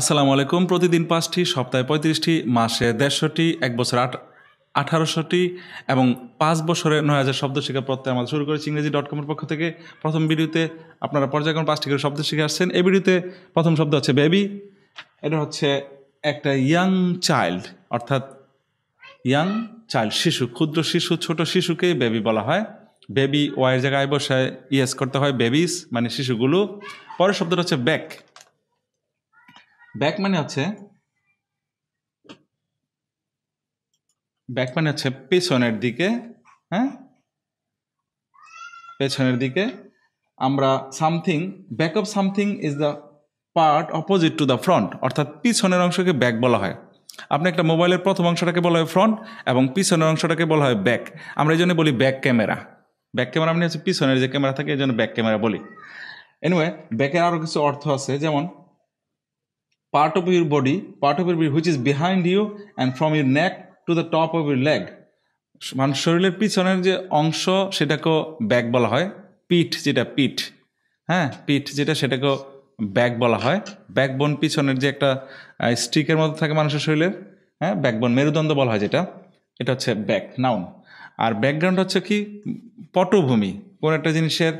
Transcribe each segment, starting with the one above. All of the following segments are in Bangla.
আসসালামু আলাইকুম প্রতিদিন পাঁচটি সপ্তাহে পঁয়ত্রিশটি মাসে দেড়শোটি এক বছর আট আঠারোশোটি এবং পাঁচ বছরে নয় হাজার শব্দ শেখা প্রত্যয় আমাদের শুরু করেছি ইংরেজি ডট কমের পক্ষ থেকে প্রথম ভিডিওতে আপনারা পর্যায়ক্রম পাঁচটি করে শব্দ শিখে আসছেন এই ভিডিওতে প্রথম শব্দ হচ্ছে বেবি এটা হচ্ছে একটা ইয়াং চাইল্ড অর্থাৎ ইয়াং চাইল্ড শিশু ক্ষুদ্র শিশু ছোট শিশুকে বেবি বলা হয় বেবি ওয়াইয়ের জায়গায় বসায় ইয়েস করতে হয় বেবিস মানে শিশুগুলো পরের শব্দটা হচ্ছে ব্যাক ব্যাক মানে হচ্ছে ব্যাক মানে হচ্ছে পেছনের দিকে হ্যাঁ পেছনের দিকে আমরা something back of something is the part opposite to the front অর্থাৎ পিছনের অংশকে ব্যাক বলা হয় আপনি একটা মোবাইলের প্রথম অংশটাকে বলা হয় ফ্রন্ট এবং পিছনের অংশটাকে বলা হয় ব্যাক আমরা এই জন্য বলি ব্যাক ক্যামেরা ব্যাক ক্যামেরা মানে হচ্ছে পিছনের যে ক্যামেরা থাকে এই জন্য ব্যাক ক্যামেরা বলি এনিওয়ে ব্যাকের আরও কিছু অর্থ আছে যেমন part of your body, part of your body which is behind you and from your neck to the top of your leg. মানে শরীরের পিছনের যে অংশ সেটাকেও ব্যাক বলা হয় পিঠ যেটা পিঠ হ্যাঁ পিঠ যেটা সেটাকেও ব্যাক বলা হয় ব্যাকবোন পিছনের যে একটা স্টিকের মতো থাকে মানুষের শরীরের হ্যাঁ ব্যাকবোন মেরুদণ্ড বলা হয় যেটা এটা হচ্ছে ব্যাক নাউন আর ব্যাকগ্রাউন্ড হচ্ছে কি পটভূমি কোনো একটা জিনিসের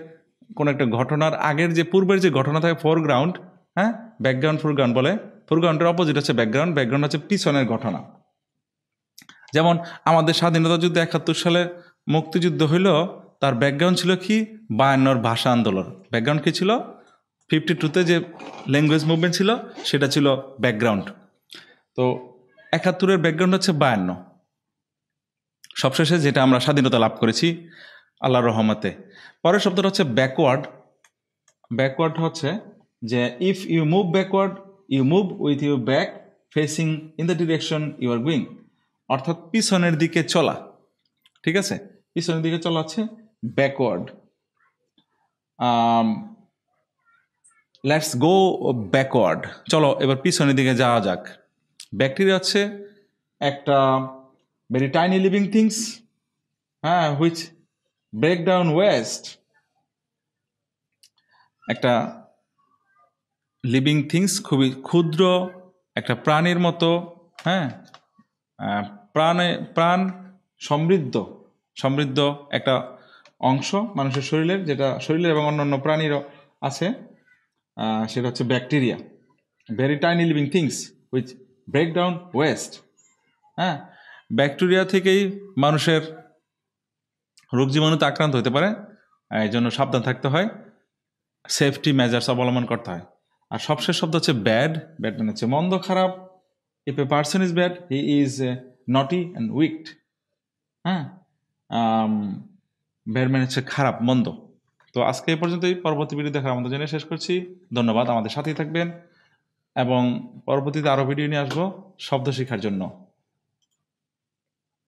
কোনো একটা ঘটনার আগের যে পূর্বের যে ঘটনা থাকে ফোরগ্রাউন্ড হ্যাঁ ব্যাকগ্রাউন্ড ফুরগ্রাউন্ড বলে ফুরগ্রাউন্ডের অপোজিট হচ্ছে ব্যাকগ্রাউন্ড ব্যাকগ্রাউন্ড হচ্ছে পিছনের ঘটনা যেমন আমাদের স্বাধীনতা যুদ্ধে একাত্তর সালে মুক্তিযুদ্ধ হইল তার ব্যাকগ্রাউন্ড ছিল কি বায়ান্নর ভাষা আন্দোলন ব্যাকগ্রাউন্ড কী ছিল ফিফটি টুতে যে ল্যাঙ্গুয়েজ মুভমেন্ট ছিল সেটা ছিল ব্যাকগ্রাউন্ড তো একাত্তরের ব্যাকগ্রাউন্ড হচ্ছে বায়ান্ন সবশেষে যেটা আমরা স্বাধীনতা লাভ করেছি আল্লাহ রহমতে পরের শব্দটা হচ্ছে ব্যাকওয়ার্ড ব্যাকওয়ার্ড হচ্ছে যে if you move backward you move with you back facing in the direction you are going অর্থাৎ পিছনের দিকে চলা ঠিক আছে পিছনের দিকে চলা হচ্ছে ব্যাকওয়ার্ড লেটস গো ব্যাকওয়ার্ড চলো এবার পিছনের দিকে যাওয়া যাক ব্যাকটেরিয়া হচ্ছে একটা ভেরি টাইনি লিভিং থিংস হ্যাঁ হুইচ ব্রেক ডাউন ওয়েস্ট একটা লিভিং থিংস খুবই ক্ষুদ্র একটা প্রাণের মতো হ্যাঁ প্রাণে প্রাণ সমৃদ্ধ সমৃদ্ধ একটা অংশ মানুষের শরীরের যেটা শরীরের এবং অন্যান্য প্রাণীরও আছে সেটা হচ্ছে bacteria very tiny living things which break down waste হ্যাঁ ব্যাকটেরিয়া থেকেই মানুষের রোগ জীবাণুতে আক্রান্ত হতে পারে এই জন্য সাবধান থাকতে হয় সেফটি মেজার্স অবলম্বন করতে হয় আর সবশেষ শব্দ হচ্ছে ব্যাড ব্যাড মানে হচ্ছে মন্দ খারাপ if a person is bad he is naughty and wicked হ্যাঁ ব্যাড um, মানে হচ্ছে খারাপ মন্দ তো আজকে এ পর্যন্তই পরবর্তী ভিডিও দেখার আমাদের জন্য শেষ করছি ধন্যবাদ আমাদের সাথেই থাকবেন এবং পরবর্তীতে আরও ভিডিও নিয়ে আসবো শব্দ শেখার জন্য